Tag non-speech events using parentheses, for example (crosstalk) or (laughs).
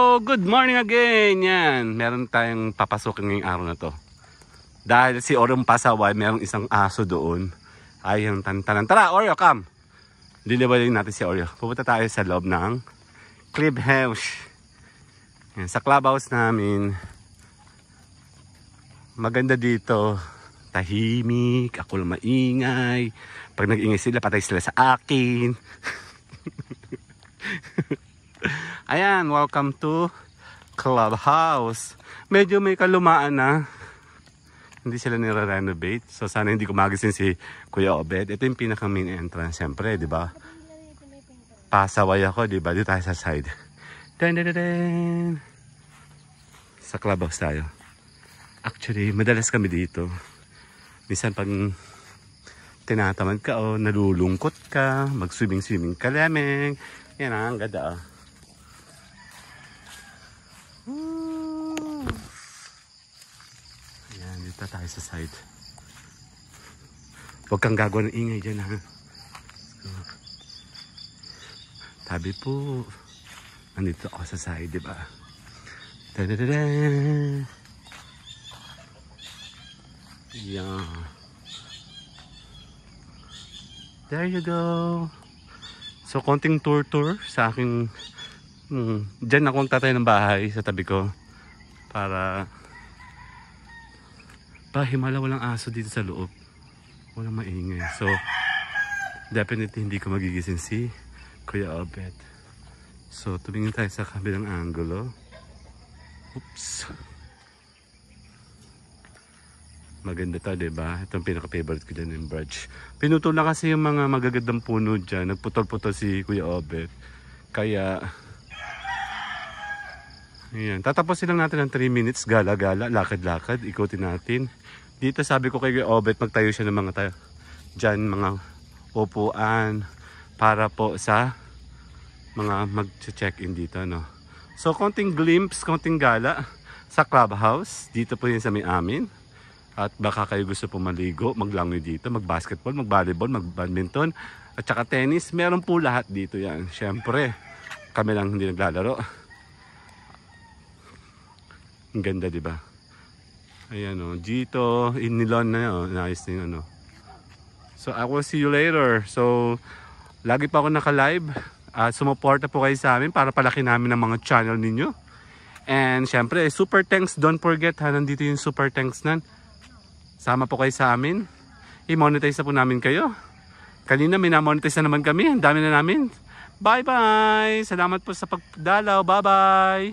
Oh, good morning again. Yan, meron tayong papasok ngayong araw na to. Dahil si Orong Pasaway, merong isang aso doon. Ay, yung tantanan. Tara, Oreo, come. Lilibalin natin si Oreo. Pupunta tayo sa loob ng clubhouse. Yan, sa clubhouse namin, maganda dito. Tahimik, ako lang maingay. Pag nag-ingay sila, patay sila sa akin. (laughs) Ayan, welcome to Clubhouse. Medyo may kalumaan na. Hindi sila nire-renovate. So sana hindi kumagising si Kuya Obed. Ito yung pinaka main entrance syempre, di ba? Pasaway ako, di ba? Dito tayo sa side. Dun, dun, dun, dun. Sa clubhouse tayo. Actually, madalas kami dito. Minsan pag tinatamad ka o oh, nalulungkot ka, mag-swimming-swimming ka lamang. Yan ang ganda ah. Woo! Ayan, dito tayo sa side. Huwag kang gagawa ng ingay dyan ha. Sabi po, nandito ako sa side, diba? Ta-da-da-da! Yeah. There you go. So, konting tour-tour sa aking Hmm. Diyan ako magtatayo ng bahay sa tabi ko. Para... Ba, himala walang aso dito sa loob. Walang maingay. So, definitely hindi ko magigising si Kuya Obet. So, tumingin tayo sa kabilang angulo. Oops. Maganda to, ba? Diba? Ito ang pinaka-favorite ko dyan yung branch. Pinutol na kasi yung mga magagandang puno dyan. Nagputol-putol si Kuya Obet. Kaya, Ayan. Tatapusin lang natin ng 3 minutes. Gala-gala. Lakad-lakad. Ikutin natin. Dito sabi ko kay Obet magtayo siya ng mga tayo. Diyan mga upuan para po sa mga mag-check-in dito. No? So konting glimpse, konting gala sa clubhouse. Dito po yun sa may amin. At baka kayo gusto po maligo, maglangoy dito, magbasketball, magvolleyball, magbadminton, at saka tennis. Meron po lahat dito yan. Siyempre, kami lang hindi naglalaro. Ang ganda, di ba? Ayan Oh. Dito, in nilon na yun. Nice din ano. So, I will see you later. So, lagi pa ako naka-live. Uh, sumuporta po kayo sa amin para palaki namin ang mga channel ninyo. And syempre, super thanks. Don't forget ha, nandito yung super thanks nan. Sama po kayo sa amin. I-monetize na po namin kayo. Kanina minamonetize na naman kami. Ang dami na namin. Bye-bye! Salamat po sa pagdalaw. Bye-bye!